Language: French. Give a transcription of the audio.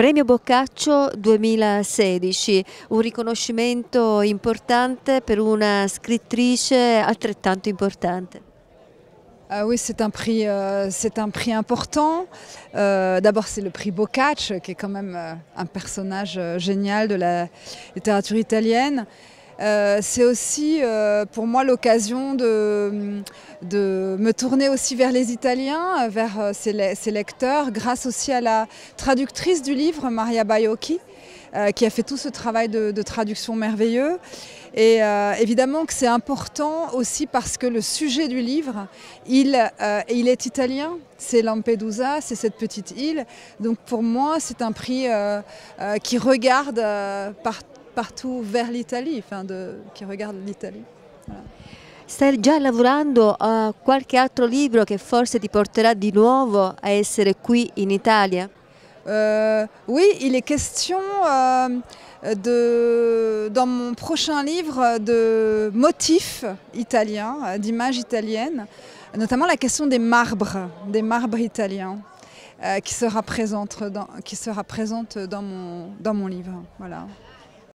Premio Boccaccio 2016, un riconoscimento importante per una scrittrice altrettanto importante. Ah oui, c'est un, prix, euh, un prix important. Euh, D'abord, c'est le prix Boccaccio, qui est quand même euh, un personnage euh, génial de la littérature italienne. Euh, c'est aussi euh, pour moi l'occasion de, de, me tourner aussi vers les Italiens, vers euh, ces, lecteurs, grâce aussi à la traductrice du livre, Maria Baiocchi, qui a fait tout ce travail de, traduction merveilleux. Et évidemment que c'est important aussi parce que le sujet du livre, il, il est italien, c'est Lampedusa, c'est cette petite île. Donc pour moi, c'est un prix qui regarde partout partout vers l'Italie, enfin de, qui Tu l'Italie. Voilà. Stai già lavorando a qualche altro libro che forse ti porterà di nuovo a essere qui in Italia? Euh, oui, il est question euh, dans mon prochain livre de motifs italiens, d'images italiennes, notamment la question des marbres, des marbres italiens, euh, qui, sera présente dans, mon, dans mon livre. Voilà.